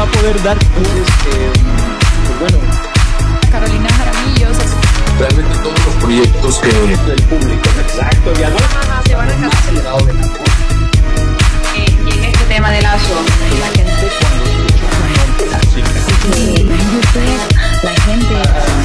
va a poder dar. pues, eh, pues bueno. Carolina Jaramillo, o sea, Realmente todos los proyectos que. Del público, exacto, ya no. Ajá, se van a más acelerado de la eh, Y en este tema del lazo, la gente cuando escucha la gente, la chica. la gente. La gente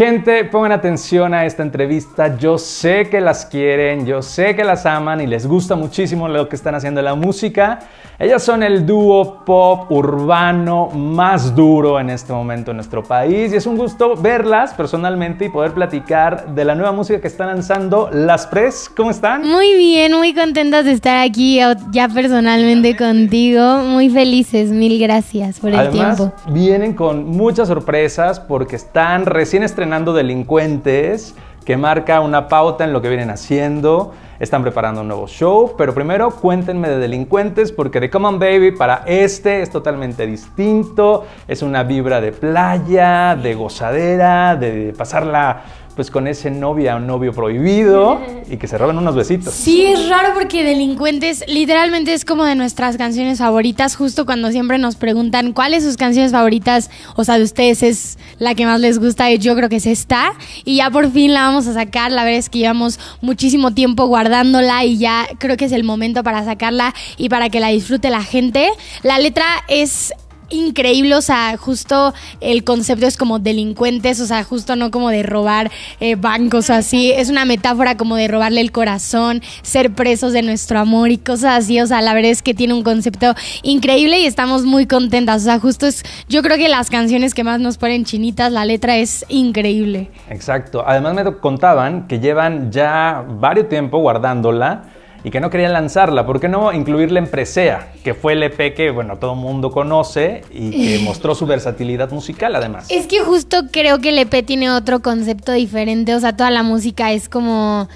Gente, pongan atención a esta entrevista. Yo sé que las quieren, yo sé que las aman y les gusta muchísimo lo que están haciendo la música. Ellas son el dúo pop urbano más duro en este momento en nuestro país y es un gusto verlas personalmente y poder platicar de la nueva música que están lanzando Las Pres. ¿Cómo están? Muy bien, muy contentas de estar aquí ya personalmente contigo. Muy felices, mil gracias por el tiempo. Vienen con muchas sorpresas porque están recién estrenando delincuentes que marca una pauta en lo que vienen haciendo. Están preparando un nuevo show, pero primero cuéntenme de delincuentes porque The Common Baby para este es totalmente distinto. Es una vibra de playa, de gozadera, de pasarla pues con ese novia o novio prohibido y que se roben unos besitos. Sí, es raro porque delincuentes literalmente es como de nuestras canciones favoritas, justo cuando siempre nos preguntan cuáles son sus canciones favoritas, o sea, de ustedes es la que más les gusta, yo creo que es esta y ya por fin la vamos a sacar, la verdad es que llevamos muchísimo tiempo guardándola y ya creo que es el momento para sacarla y para que la disfrute la gente. La letra es increíble, o sea, justo el concepto es como delincuentes, o sea, justo no como de robar eh, bancos o así, es una metáfora como de robarle el corazón, ser presos de nuestro amor y cosas así, o sea, la verdad es que tiene un concepto increíble y estamos muy contentas, o sea, justo es, yo creo que las canciones que más nos ponen chinitas, la letra es increíble. Exacto, además me contaban que llevan ya varios tiempo guardándola y que no querían lanzarla. ¿Por qué no incluirla en Presea, que fue el EP que, bueno, todo el mundo conoce y que mostró su versatilidad musical además? Es que justo creo que el EP tiene otro concepto diferente, o sea, toda la música es como...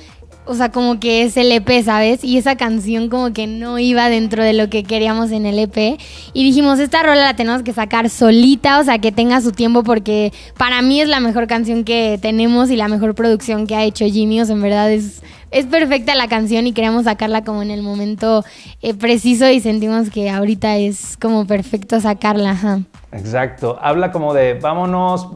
O sea, como que es el EP, ¿sabes? Y esa canción como que no iba dentro de lo que queríamos en el EP. Y dijimos, esta rola la tenemos que sacar solita, o sea, que tenga su tiempo porque para mí es la mejor canción que tenemos y la mejor producción que ha hecho Genius. en verdad es es perfecta la canción y queremos sacarla como en el momento eh, preciso y sentimos que ahorita es como perfecto sacarla. Exacto, habla como de vámonos,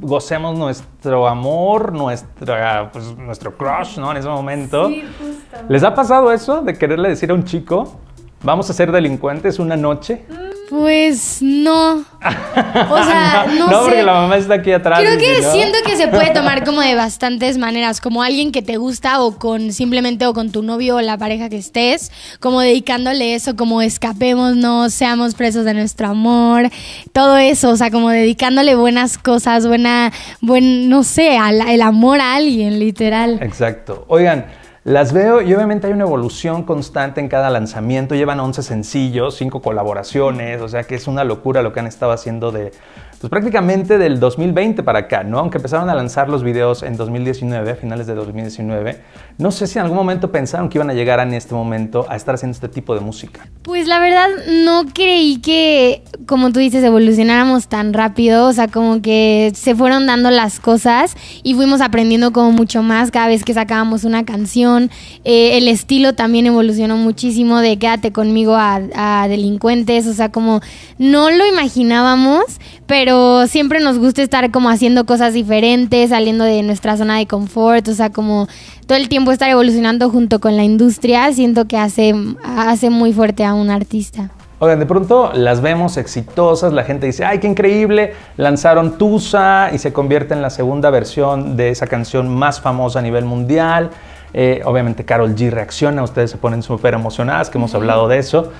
gocemos nuestro amor, pues, nuestro crush, ¿no? En ese momento. Sí, justo. ¿Les ha pasado eso de quererle decir a un chico, ¿Vamos a ser delincuentes una noche? Pues no. O sea, no, porque la mamá está aquí atrás. Creo que siento que se puede tomar como de bastantes maneras, como alguien que te gusta o con simplemente o con tu novio o la pareja que estés, como dedicándole eso, como escapémonos, seamos presos de nuestro amor, todo eso, o sea, como dedicándole buenas cosas, buena, buen, no sé, el amor a alguien, literal. Exacto. Oigan. Las veo y obviamente hay una evolución constante en cada lanzamiento. Llevan 11 sencillos, 5 colaboraciones, o sea que es una locura lo que han estado haciendo de, pues prácticamente del 2020 para acá, ¿no? Aunque empezaron a lanzar los videos en 2019, a finales de 2019, no sé si en algún momento pensaron que iban a llegar en este momento a estar haciendo este tipo de música. Pues la verdad no creí que, como tú dices, evolucionáramos tan rápido, o sea, como que se fueron dando las cosas y fuimos aprendiendo como mucho más cada vez que sacábamos una canción. Eh, el estilo también evolucionó muchísimo de quédate conmigo a delincuentes, o sea, como no lo imaginábamos, pero pero siempre nos gusta estar como haciendo cosas diferentes, saliendo de nuestra zona de confort, o sea, como todo el tiempo estar evolucionando junto con la industria, siento que hace, hace muy fuerte a un artista. Oigan, de pronto las vemos exitosas, la gente dice, ay, qué increíble, lanzaron Tusa y se convierte en la segunda versión de esa canción más famosa a nivel mundial. Eh, obviamente Carol G reacciona, ustedes se ponen súper emocionadas, que hemos hablado de eso.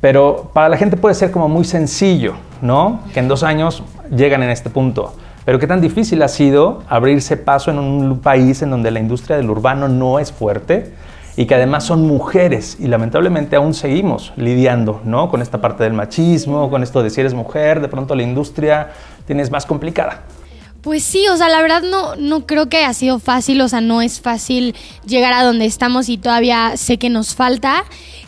Pero para la gente puede ser como muy sencillo, ¿no? Que en dos años llegan en este punto. Pero qué tan difícil ha sido abrirse paso en un país en donde la industria del urbano no es fuerte y que además son mujeres y lamentablemente aún seguimos lidiando, ¿no? Con esta parte del machismo, con esto de si eres mujer, de pronto la industria tienes más complicada. Pues sí, o sea, la verdad no, no creo que haya sido fácil, o sea, no es fácil llegar a donde estamos y todavía sé que nos falta.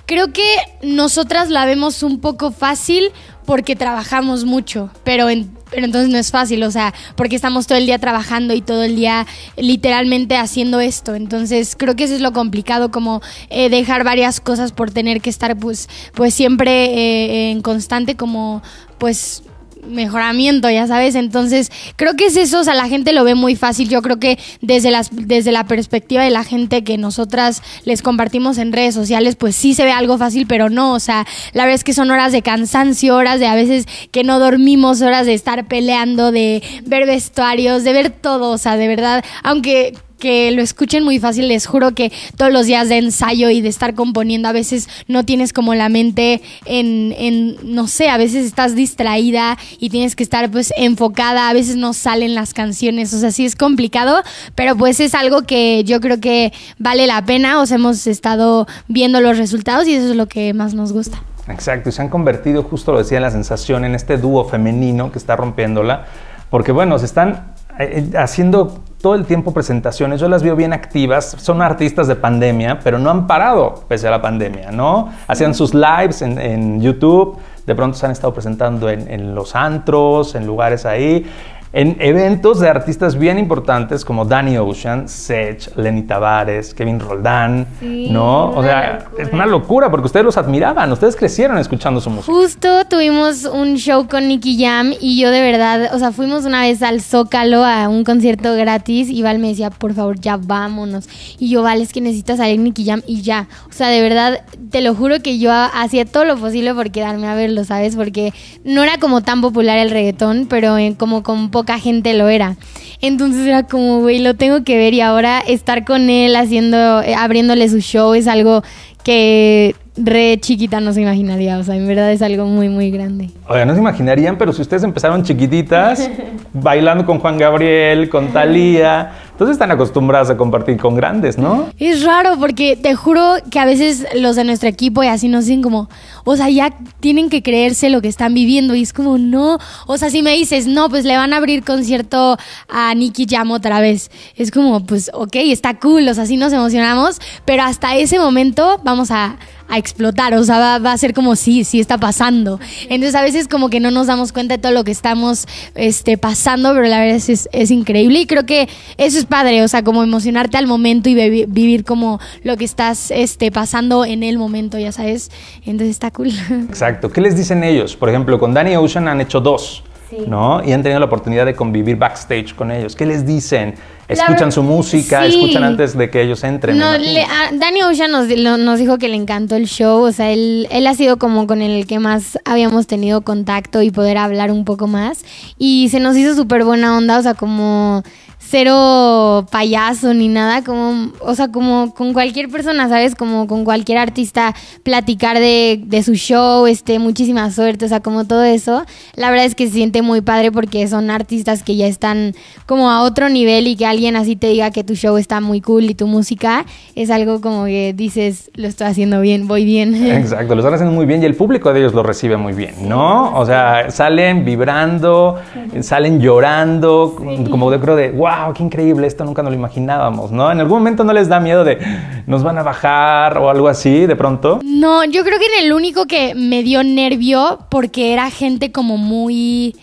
Creo que nosotras la vemos un poco fácil porque trabajamos mucho, pero, pero entonces no es fácil, o sea, porque estamos todo el día trabajando y todo el día literalmente haciendo esto. Entonces creo que eso es lo complicado, como eh, dejar varias cosas por tener que estar pues, pues siempre eh, en constante como pues mejoramiento, ya sabes. Entonces, creo que es eso, o sea, la gente lo ve muy fácil. Yo creo que desde, las, desde la perspectiva de la gente que nosotras les compartimos en redes sociales, pues sí se ve algo fácil, pero no, o sea, la verdad es que son horas de cansancio, horas de a veces que no dormimos, horas de estar peleando, de ver vestuarios, de ver todo, o sea, de verdad, aunque que lo escuchen muy fácil. Les juro que todos los días de ensayo y de estar componiendo, a veces no tienes como la mente en, no sé, a veces estás distraída y tienes que estar pues enfocada, a veces no salen las canciones, o sea, sí es complicado, pero pues es algo que yo creo que vale la pena, o sea, hemos estado viendo los resultados y eso es lo que más nos gusta. Exacto, y se han convertido, justo lo decía, en la sensación en este dúo femenino que está rompiéndola, porque bueno, se están eh, eh, haciendo todo el tiempo presentaciones, yo las veo bien activas, son artistas de pandemia, pero no han parado pese a la pandemia, ¿no? Hacían sus lives en, YouTube, de pronto se han estado presentando en los antros, en lugares ahí en eventos de artistas bien importantes como Danny Ocean, Sech, Lenny Tavares, Kevin Roldán, ¿no? O sea, es una locura porque ustedes los admiraban, ustedes crecieron escuchando su música. Justo tuvimos un show con Nicky Jam y yo de verdad, o sea, fuimos una vez al Zócalo a un concierto gratis y Val me decía, por favor, ya vámonos. Y yo, Val, es que necesitas salir Nicky Jam y ya. O sea, de verdad, te lo juro que yo hacía todo lo posible por quedarme a verlo, ¿sabes? Porque no era como tan popular el reggaetón, pero eh, como con poca gente lo era. Entonces era como, güey, lo tengo que ver y ahora estar con él haciendo, eh, abriéndole su show es algo que re chiquita no se imaginaría. O sea, en verdad es algo muy, muy grande. sea, no se imaginarían, pero si ustedes empezaron chiquititas, bailando con Juan Gabriel, con Talía, entonces están acostumbradas a compartir con grandes, ¿no? Es raro porque te juro que a veces los de nuestro equipo y así nos dicen como, o sea, ya tienen que creerse lo que están viviendo y es como, no, o sea, si me dices, no, pues le van a abrir concierto a Nicky Jam otra vez, es como, pues, ok, está cool, o sea, así nos emocionamos, pero hasta ese momento vamos a, a explotar, o sea, va, a ser como sí, sí está pasando. Entonces a veces como que no nos damos cuenta de todo lo que estamos este, pasando, pero la verdad es, increíble y creo que eso es padre, o sea, como emocionarte al momento y vivir como lo que estás este, pasando en el momento, ya sabes, entonces está cool. Exacto, ¿qué les dicen ellos? Por ejemplo, con Danny Ocean han hecho dos. ¿no? Y han tenido la oportunidad de convivir backstage con ellos. ¿Qué les dicen? ¿Escuchan su música? ¿Escuchan antes de que ellos entren? No, le, Danny Ocean nos, dijo que le encantó el show. O sea, él, él ha sido como con el que más habíamos tenido contacto y poder hablar un poco más. Y se nos hizo súper buena onda. O sea, como cero payaso ni nada, como, o sea, como con cualquier persona, ¿sabes? Como con cualquier artista, platicar de, su show, este, muchísima suerte, o sea, como todo eso. La verdad es que se siente muy padre porque son artistas que ya están como a otro nivel y que alguien así te diga que tu show está muy cool y tu música es algo como que dices, lo estoy haciendo bien, voy bien. Exacto, lo están haciendo muy bien y el público de ellos lo recibe muy bien, ¿no? O sea, salen vibrando, salen llorando, como de creo de, wow wow, qué increíble, esto nunca nos lo imaginábamos, ¿no? En algún momento no les da miedo de nos van a bajar o algo así de pronto. No, yo creo que en el único que me dio nervio porque era gente como muy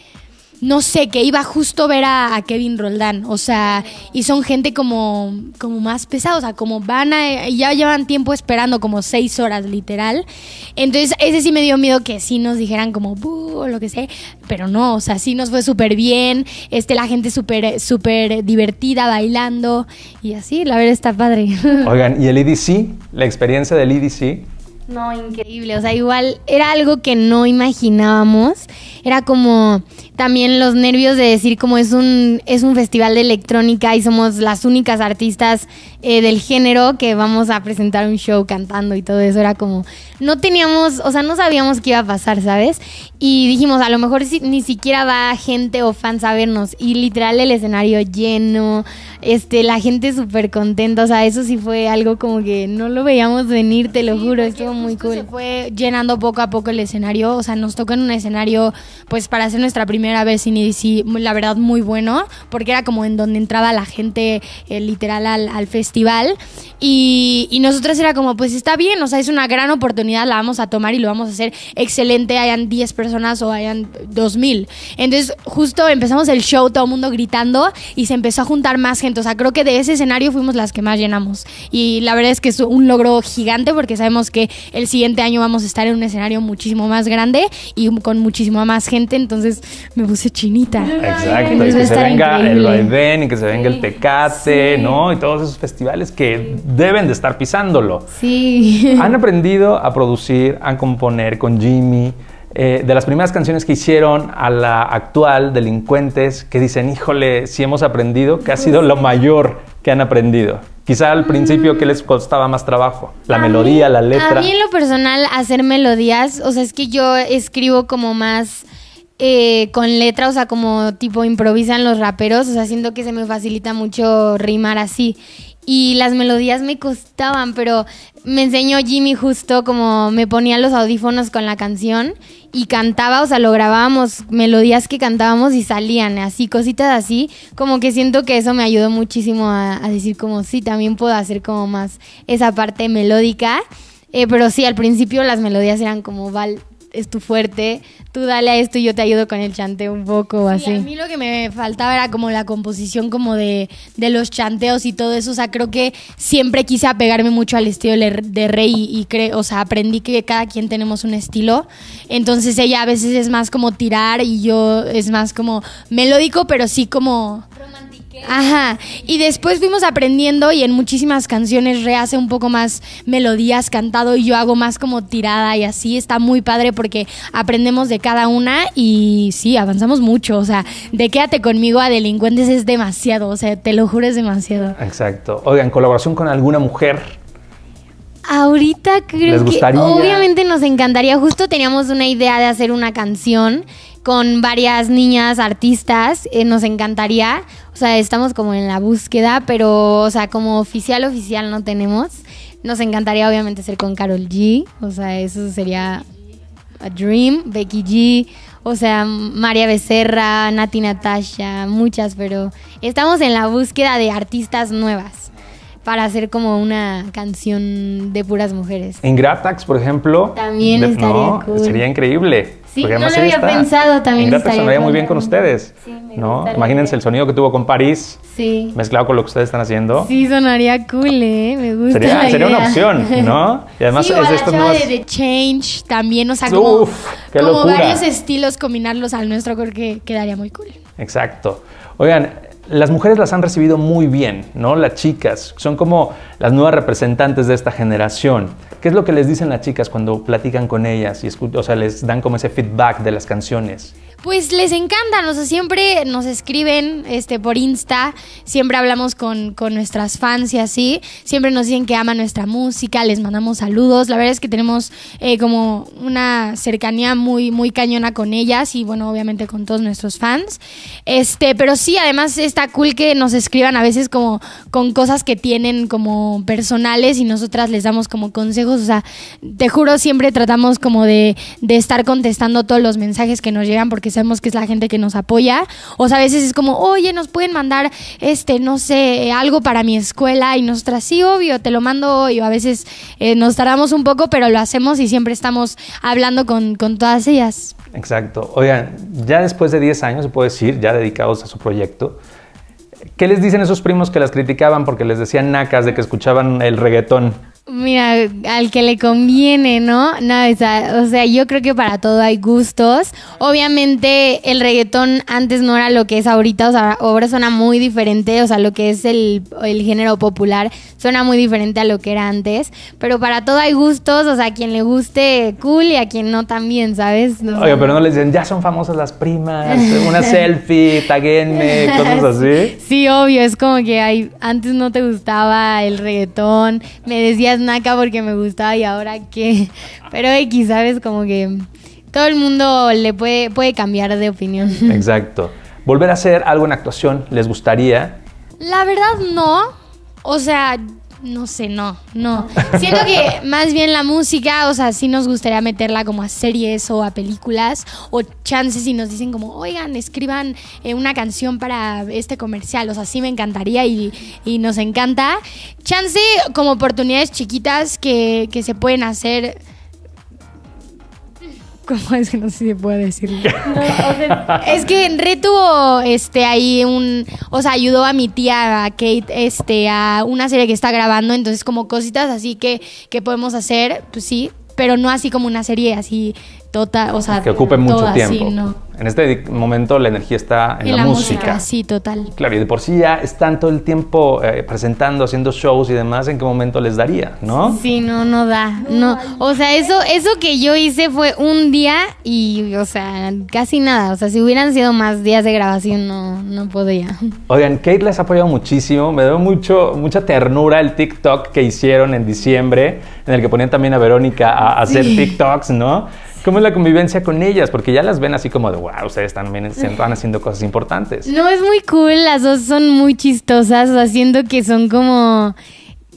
no sé, que iba justo a ver a, Kevin Roldán, o sea, y son gente como, como más pesada, o sea, como van a, ya llevan tiempo esperando como seis horas literal, entonces ese sí me dio miedo que sí nos dijeran como, lo que sé, pero no, o sea, sí nos fue súper bien, este, la gente súper, súper divertida bailando y así, la verdad está padre. Oigan, ¿y el EDC? ¿La experiencia del EDC? No, increíble. O sea, igual era algo que no imaginábamos. Era como también los nervios de decir como es un, es un festival de electrónica y somos las únicas artistas eh, del género que vamos a presentar un show cantando y todo eso. Era como, no teníamos, o sea, no sabíamos qué iba a pasar, ¿sabes? Y dijimos, a lo mejor ni siquiera va gente o fans a vernos. Y literal el escenario lleno, este, la gente súper contenta. O sea, eso sí fue algo como que no lo veíamos venir, te lo juro muy pues, cool. Se fue llenando poco a poco el escenario, o sea, nos tocó en un escenario, pues para hacer nuestra primera vez y la verdad muy bueno, porque era como en donde entraba la gente eh, literal al, festival. Y, y, nosotros era como, pues está bien, o sea, es una gran oportunidad, la vamos a tomar y lo vamos a hacer excelente, hayan 10 personas o hayan 2000. Entonces, justo empezamos el show, todo el mundo gritando y se empezó a juntar más gente, o sea, creo que de ese escenario fuimos las que más llenamos. Y la verdad es que es un logro gigante porque sabemos que el siguiente año vamos a estar en un escenario muchísimo más grande y con muchísima más gente, entonces me puse chinita. Exacto, y que se venga el vaivén y que se venga el Tecate, ¿no? Y todos esos festivales que deben de estar pisándolo. Sí. Han aprendido a producir, a componer con Jimmy. Eh, de las primeras canciones que hicieron a la actual, Delincuentes, que dicen, híjole, si hemos aprendido, que ha sido pues lo mayor que han aprendido. Quizá al principio, que les costaba más trabajo? La melodía, la letra. A mí en lo personal, hacer melodías, o sea, es que yo escribo como más eh, con letra, o sea, como tipo improvisan los raperos, o sea, siento que se me facilita mucho rimar así y las melodías me costaban, pero me enseñó Jimmy justo como me ponía los audífonos con la canción y cantaba, o sea, lo grabábamos, melodías que cantábamos y salían así, cositas así, como que siento que eso me ayudó muchísimo a, decir como sí, también puedo hacer como más esa parte melódica, eh, pero sí, al principio las melodías eran como, Val, es tu fuerte, tú dale a esto y yo te ayudo con el chanteo un poco así. a mí lo que me faltaba era como la composición como de, los chanteos y todo eso. O sea, creo que siempre quise apegarme mucho al estilo de Rey y, creo o sea, aprendí que cada quien tenemos un estilo. Entonces ella a veces es más como tirar y yo es más como melódico, pero sí como... Ajá. Y después fuimos aprendiendo y en muchísimas canciones rehace un poco más melodías cantado y yo hago más como tirada y así. Está muy padre porque aprendemos de cada una y sí, avanzamos mucho. O sea, de quédate conmigo a delincuentes es demasiado. O sea, te lo juro, es demasiado. Exacto. ¿en colaboración con alguna mujer. Ahorita creo ¿Les que obviamente nos encantaría. Justo teníamos una idea de hacer una canción con varias niñas artistas. Eh, nos encantaría. O sea, estamos como en la búsqueda, pero, o sea, como oficial, oficial no tenemos. Nos encantaría, obviamente, ser con Carol G. O sea, eso sería a dream. Becky G. O sea, María Becerra, Nati Natasha, muchas, pero estamos en la búsqueda de artistas nuevas para hacer como una canción de puras mujeres. En Gratax, por ejemplo. También Sería increíble. Sí, no lo había pensado también. En sonaría muy bien con ustedes. Sí, ¿no? Imagínense el sonido que tuvo con París. Sí. Mezclado con lo que ustedes están haciendo. Sí, sonaría cool, ¿eh? Me gusta. Sería, una opción, ¿no? Y además es esto de The Change también, o sea, como, Uf, como varios estilos combinarlos al nuestro, creo que quedaría muy cool. Exacto. Oigan, las mujeres las han recibido muy bien, ¿no? Las chicas son como las nuevas representantes de esta generación. ¿Qué es lo que les dicen las chicas cuando platican con ellas y o sea, les dan como ese feedback de las canciones? Pues les encantan, o sea, siempre nos escriben este, por Insta, siempre hablamos con, nuestras fans y así, siempre nos dicen que aman nuestra música, les mandamos saludos, la verdad es que tenemos eh, como una cercanía muy, muy cañona con ellas y bueno, obviamente con todos nuestros fans, este, pero sí, además está cool que nos escriban a veces como con cosas que tienen como personales y nosotras les damos como consejos, o sea, te juro, siempre tratamos como de, de estar contestando todos los mensajes que nos llegan porque sabemos que es la gente que nos apoya. O sea, a veces es como, oye, nos pueden mandar, este, no sé, algo para mi escuela y nosotras, sí, obvio, te lo mando hoy. a veces eh, nos tardamos un poco, pero lo hacemos y siempre estamos hablando con, con todas ellas. Exacto. Oigan, ya después de 10 años, se puede decir, ya dedicados a su proyecto, ¿qué les dicen esos primos que las criticaban porque les decían nacas de que escuchaban el reggaetón? Mira, al que le conviene, ¿no? No, o sea, yo creo que para todo hay gustos. Obviamente el reggaetón antes no era lo que es ahorita, o sea, ahora suena muy diferente, o sea, lo que es el, género popular suena muy diferente a lo que era antes, pero para todo hay gustos, o sea, a quien le guste cool y a quien no también, ¿sabes? Oye, pero no les dicen, ya son famosas las primas, una selfie, taguenme, cosas así. Sí, obvio, es como que hay, antes no te gustaba el reggaetón, me decías es porque me gustaba y ahora que Pero X, ¿sabes? Como que todo el mundo le puede, puede cambiar de opinión. Exacto. ¿Volver a hacer algo en actuación les gustaría? La verdad no. O sea, no sé, no, no. Siento que más bien la música, o sea, sí nos gustaría meterla como a series o a películas o chances si nos dicen como, oigan, escriban eh, una canción para este comercial, o sea, sí me encantaría y, nos encanta. Chance como oportunidades chiquitas que, que se pueden hacer ¿Cómo es que no sé si puede decirlo? es que Enri tuvo este, ahí un. O sea, ayudó a mi tía, a Kate, este, a una serie que está grabando. Entonces, como cositas así que, que podemos hacer, pues sí. Pero no así como una serie así Tota, o sea, que ocupe mucho tiempo. En este momento la energía está en, la, música. Sí, total. Claro, y de por sí ya están todo el tiempo eh, presentando, haciendo shows y demás, ¿en qué momento les daría, no? Sí, no, no da. No, o sea, eso, eso que yo hice fue un día y, o sea, casi nada. O sea, si hubieran sido más días de grabación, no, no podía. Oigan, Kate les ha apoyado muchísimo. Me dio mucho, mucha ternura el TikTok que hicieron en diciembre, en el que ponían también a Verónica a, hacer TikToks, ¿no? ¿Cómo es la convivencia con ellas? Porque ya las ven así como de, wow, ustedes también están haciendo cosas importantes. No, es muy cool, las dos son muy chistosas, haciendo que son como,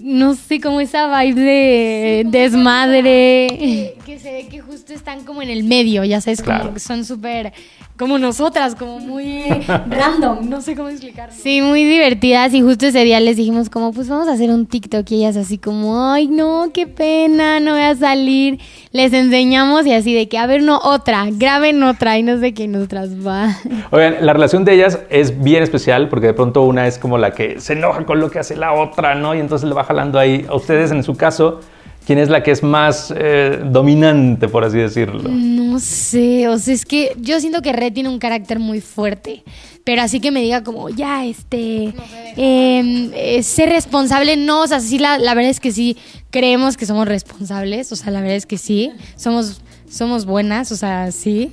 no sé, como esa vibe de desmadre que se ve que justo están como en el medio, ya sabes, como que son súper como nosotras, como muy random, no sé cómo explicarlo. Sí, muy divertidas y justo ese día les dijimos como, pues vamos a hacer un TikTok y ellas así como, ay no, qué pena, no voy a salir. Les enseñamos y así de que, a ver, no, otra, graben otra y no sé qué nosotras va. Oigan, la relación de ellas es bien especial porque de pronto una es como la que se enoja con lo que hace la otra, ¿no? Y entonces le va jalando ahí a ustedes en su caso. ¿Quién es la que es más eh, dominante, por así decirlo? No sé, o sea, es que yo siento que Red tiene un carácter muy fuerte, pero así que me diga como, ya, este, em, eh, ser responsable, no, o sea, sí, la, verdad es que sí, creemos que somos responsables, o sea, la verdad es que sí, somos, somos buenas, o sea, sí,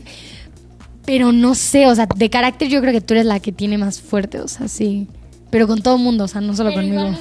pero no sé, o sea, de carácter yo creo que tú eres la que tiene más fuerte, o sea, sí, pero con todo el mundo, o sea, no solo conmigo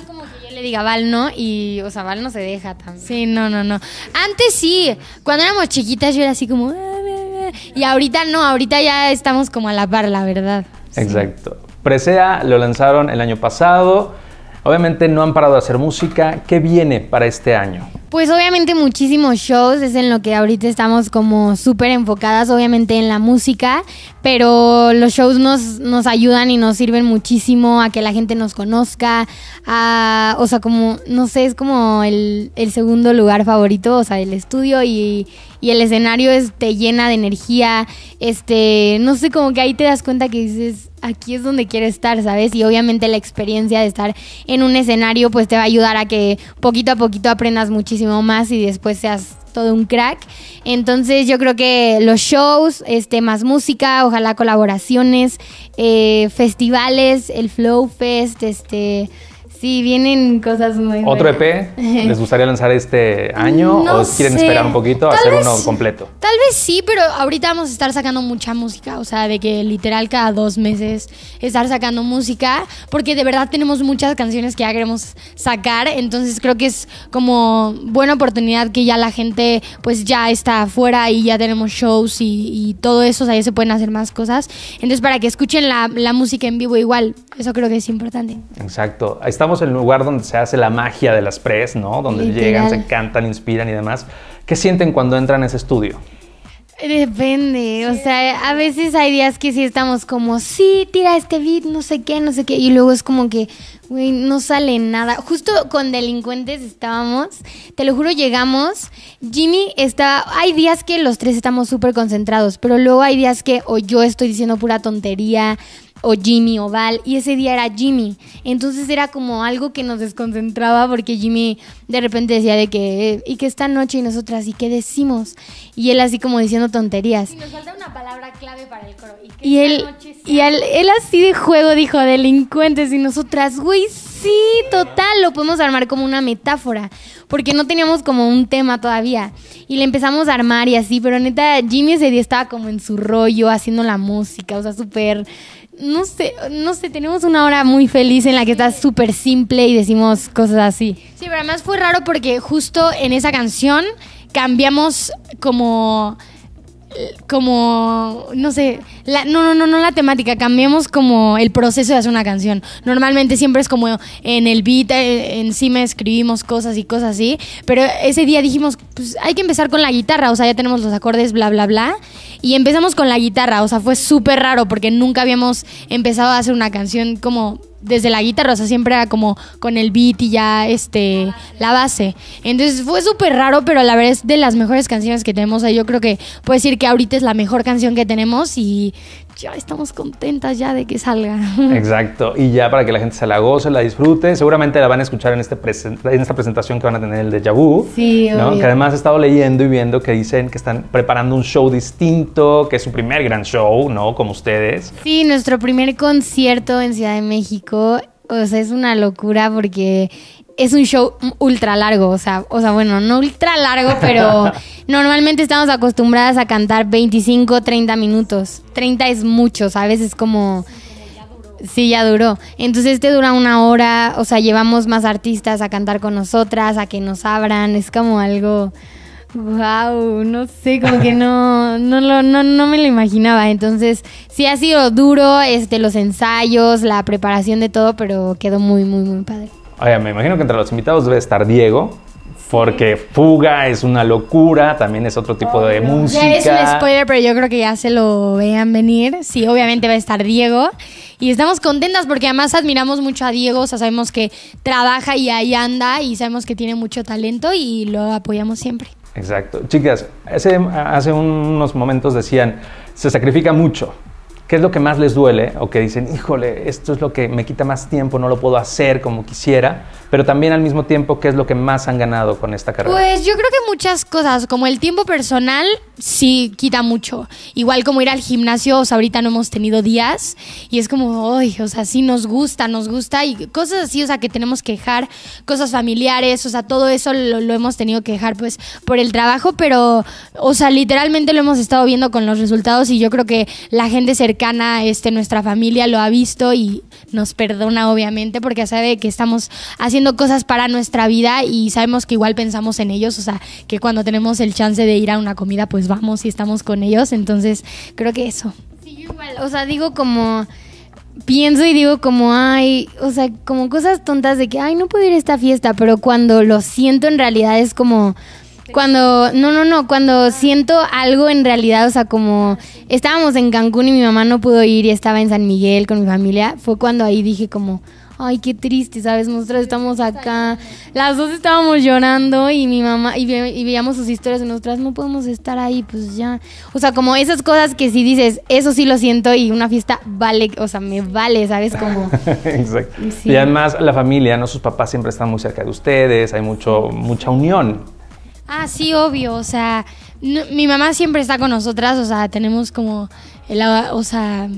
le diga Val no y, o sea, Val no se deja también. Sí, no, no, no. Antes sí, cuando éramos chiquitas yo era así como... Ah, ah, ah". Y ahorita no, ahorita ya estamos como a la par, la verdad. Exacto. Presea lo lanzaron el año pasado. Obviamente no han parado de hacer música. ¿Qué viene para este año? Pues obviamente muchísimos shows, es en lo que ahorita estamos como súper enfocadas, obviamente en la música, pero los shows nos, nos ayudan y nos sirven muchísimo a que la gente nos conozca, a, o sea, como, no sé, es como el, el segundo lugar favorito, o sea, el estudio y, el escenario este te llena de energía, este, no sé, como que ahí te das cuenta que dices, aquí es donde quieres estar, ¿sabes? Y obviamente la experiencia de estar en un escenario pues te va a ayudar a que poquito a poquito aprendas muchísimo más y después seas todo un crack. Entonces yo creo que los shows, este, más música, ojalá colaboraciones, eh, festivales, el Flow Fest, este, Sí, vienen cosas muy ¿Otro EP? ¿Les gustaría lanzar este año no o quieren esperar un poquito a hacer uno completo? Tal vez sí, pero ahorita vamos a estar sacando mucha música, o sea, de que literal cada dos meses estar sacando música, porque de verdad tenemos muchas canciones que ya queremos sacar, entonces creo que es como buena oportunidad que ya la gente pues ya está afuera y ya tenemos shows y, todo eso, o sea, ya se pueden hacer más cosas. Entonces, para que escuchen la, música en vivo igual, eso creo que es importante. Exacto estamos en el lugar donde se hace la magia de las pres, ¿no? Donde llegan, se cantan, inspiran y demás. ¿Qué sienten cuando entran a ese estudio? Depende, o sea, a veces hay días que sí estamos como, sí, tira este beat, no sé qué, no sé qué, y luego es como que, güey, no sale nada. Justo con delincuentes estábamos, te lo juro, llegamos, Jimmy está, hay días que los tres estamos súper concentrados, pero luego hay días que o yo estoy diciendo pura tontería, o Jimmy o Val, y ese día era Jimmy. Entonces era como algo que nos desconcentraba porque Jimmy de repente decía de que, eh, y que esta noche y nosotras, ¿y qué decimos? Y él así como diciendo tonterías. Y nos falta una palabra clave para el coro. Y, él, y él, él así de juego dijo, delincuentes, y nosotras, güey, sí, total, lo podemos armar como una metáfora, porque no teníamos como un tema todavía. Y le empezamos a armar y así, pero neta, Jimmy ese día estaba como en su rollo, haciendo la música, o sea, súper no sé, no sé, tenemos una hora muy feliz en la que está súper simple y decimos cosas así. Sí, pero además fue raro porque justo en esa canción cambiamos como como no sé la, no no no no la temática cambiamos como el proceso de hacer una canción normalmente siempre es como en el beat eh, encima escribimos cosas y cosas así pero ese día dijimos pues hay que empezar con la guitarra o sea ya tenemos los acordes bla bla bla y empezamos con la guitarra, o sea, fue súper raro porque nunca habíamos empezado a hacer una canción como desde la guitarra, o sea, siempre era como con el beat y ya este la base. Entonces fue súper raro, pero la verdad es de las mejores canciones que tenemos. yo creo que puedo decir que ahorita es la mejor canción que tenemos y ya estamos contentas ya de que salga. Exacto, y ya para que la gente se la goce, la disfrute, seguramente la van a escuchar en, este en esta presentación que van a tener el de Vu, sí, ¿no? que además he estado leyendo y viendo que dicen que están preparando un show distinto, que es su primer gran show, ¿no? Como ustedes. Sí, nuestro primer concierto en Ciudad de México. O sea, es una locura porque es un show ultra largo, o sea, o sea, bueno, no ultra largo, pero normalmente estamos acostumbradas a cantar 25, 30 minutos. 30 es mucho, a Es como... Sí, ya duró. Entonces este dura una hora, o sea, llevamos más artistas a cantar con nosotras, a que nos abran, es como algo... Wow, no sé, como que no, no, lo, no, no me lo imaginaba. Entonces, sí ha sido duro, este, los ensayos, la preparación de todo, pero quedó muy, muy, muy padre. Oye, me imagino que entre los invitados debe estar Diego, porque Fuga es una locura, también es otro tipo de música. es un spoiler, pero yo creo que ya se lo vean venir. Sí, obviamente va a estar Diego. Y estamos contentas porque además admiramos mucho a Diego, o sea, sabemos que trabaja y ahí anda y sabemos que tiene mucho talento y lo apoyamos siempre. Exacto. Chicas, hace, hace unos momentos decían, se sacrifica mucho ¿Qué es lo que más les duele? O que dicen, híjole, esto es lo que me quita más tiempo, no lo puedo hacer como quisiera pero también al mismo tiempo, ¿qué es lo que más han ganado con esta carrera? Pues yo creo que muchas cosas, como el tiempo personal, sí quita mucho. Igual como ir al gimnasio, o sea, ahorita no hemos tenido días y es como, ay, o sea, sí nos gusta, nos gusta y cosas así, o sea, que tenemos que dejar, cosas familiares, o sea, todo eso lo, lo hemos tenido que dejar pues por el trabajo, pero, o sea, literalmente lo hemos estado viendo con los resultados y yo creo que la gente cercana, este, nuestra familia lo ha visto y nos perdona obviamente porque sabe que estamos haciendo cosas para nuestra vida y sabemos que igual pensamos en ellos, o sea, que cuando tenemos el chance de ir a una comida, pues vamos y estamos con ellos, entonces creo que eso. Sí, igual, o sea, digo como pienso y digo como, ay, o sea, como cosas tontas de que, ay, no puedo ir a esta fiesta, pero cuando lo siento en realidad es como, cuando, no, no, no, cuando siento algo en realidad, o sea, como estábamos en Cancún y mi mamá no pudo ir y estaba en San Miguel con mi familia, fue cuando ahí dije como, ay, qué triste, ¿sabes? Nosotras estamos acá, las dos estábamos llorando y mi mamá, y, veíamos sus historias y nosotras no podemos estar ahí, pues ya. O sea, como esas cosas que si dices, eso sí lo siento y una fiesta vale, o sea, me vale, ¿sabes? cómo. Exacto. Y además la familia, ¿no? Sus papás siempre están muy cerca de ustedes, hay mucho, mucha unión. Ah, sí, obvio, o sea, mi mamá siempre está con nosotras, o sea, tenemos como, el, o sea,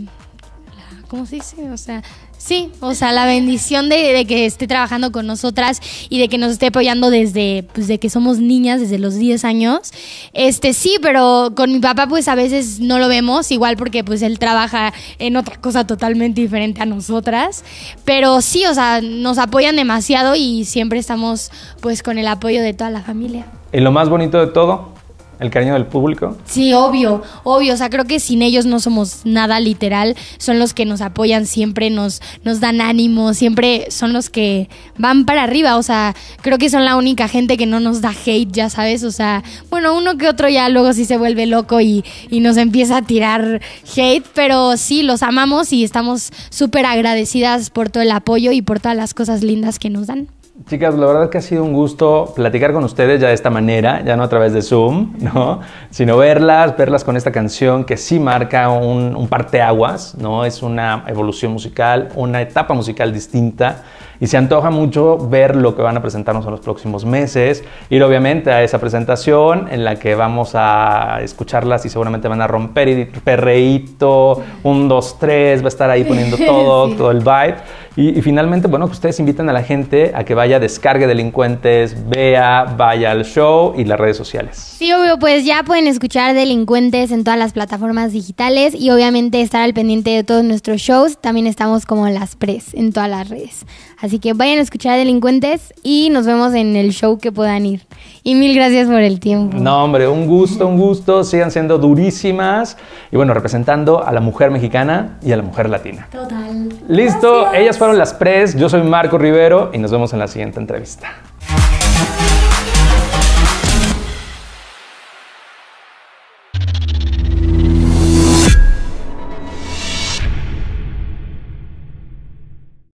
¿cómo se dice? O sea, Sí, o sea, la bendición de, que esté trabajando con nosotras y de que nos esté apoyando desde pues, de que somos niñas, desde los 10 años. Este, sí, pero con mi papá pues a veces no lo vemos, igual porque pues él trabaja en otra cosa totalmente diferente a nosotras. Pero sí, o sea, nos apoyan demasiado y siempre estamos pues con el apoyo de toda la familia. Y lo más bonito de todo el cariño del público. Sí, obvio, obvio. O sea, creo que sin ellos no somos nada literal. Son los que nos apoyan siempre, nos, nos dan ánimo, siempre son los que van para arriba. O sea, creo que son la única gente que no nos da hate, ya sabes. O sea, bueno, uno que otro ya luego sí se vuelve loco y, y nos empieza a tirar hate, pero sí, los amamos y estamos súper agradecidas por todo el apoyo y por todas las cosas lindas que nos dan. Chicas, la verdad que ha sido un gusto platicar con ustedes ya de esta manera, ya no a través de Zoom, ¿no? Sino verlas, verlas con esta canción que sí marca un, parteaguas, ¿no? Es una evolución musical, una etapa musical distinta y se antoja mucho ver lo que van a presentarnos en los próximos meses, ir obviamente a esa presentación en la que vamos a escucharlas y seguramente van a romper y perreíto, un, dos, tres, va a estar ahí poniendo todo, todo el vibe y, finalmente, bueno, que pues ustedes invitan a la gente a que vaya, descargue Delincuentes, vea, vaya al show y las redes sociales. Sí, obvio, pues ya pueden escuchar Delincuentes en todas las plataformas digitales y obviamente estar al pendiente de todos nuestros shows. También estamos como las pres en todas las redes. Así que vayan a escuchar Delincuentes y nos vemos en el show que puedan ir. Y mil gracias por el tiempo. No, hombre, un gusto, un gusto. Sigan siendo durísimas y bueno, representando a la mujer mexicana y a la mujer latina. Total. Listo, ellas fueron las pres. Yo soy Marco Rivero y nos vemos en la siguiente entrevista.